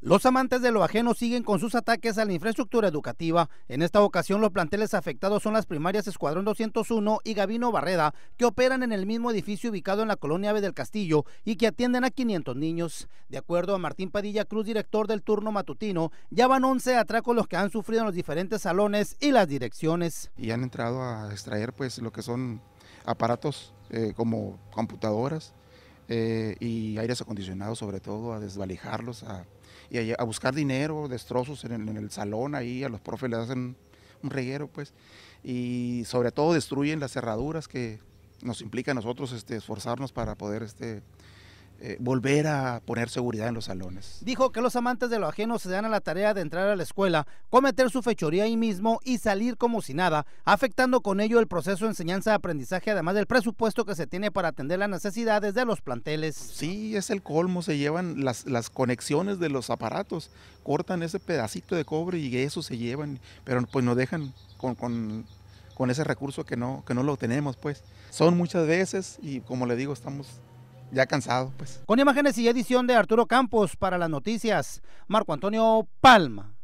Los amantes de lo ajeno siguen con sus ataques a la infraestructura educativa. En esta ocasión los planteles afectados son las primarias Escuadrón 201 y Gabino Barreda, que operan en el mismo edificio ubicado en la colonia Ave del Castillo y que atienden a 500 niños. De acuerdo a Martín Padilla Cruz, director del turno matutino, ya van 11 atracos los que han sufrido en los diferentes salones y las direcciones. Y han entrado a extraer pues lo que son aparatos eh, como computadoras, eh, y aires acondicionados sobre todo, a desvalijarlos, a, y a, buscar dinero, destrozos en el, salón, ahí a los profes les hacen un reguero, pues, y sobre todo destruyen las cerraduras que nos implica a nosotros este, esforzarnos para poder este, eh, volver a poner seguridad en los salones. Dijo que los amantes de lo ajeno se dan a la tarea de entrar a la escuela, cometer su fechoría ahí mismo y salir como si nada, afectando con ello el proceso de enseñanza-aprendizaje, además del presupuesto que se tiene para atender las necesidades de los planteles. Sí, es el colmo, se llevan las, conexiones de los aparatos, cortan ese pedacito de cobre y eso se llevan, pero pues no dejan con, con con ese recurso que no, que no lo tenemos, pues. Son muchas veces y como le digo, estamos ya cansado, pues. Con imágenes y edición de Arturo Campos para las noticias, Marco Antonio Palma.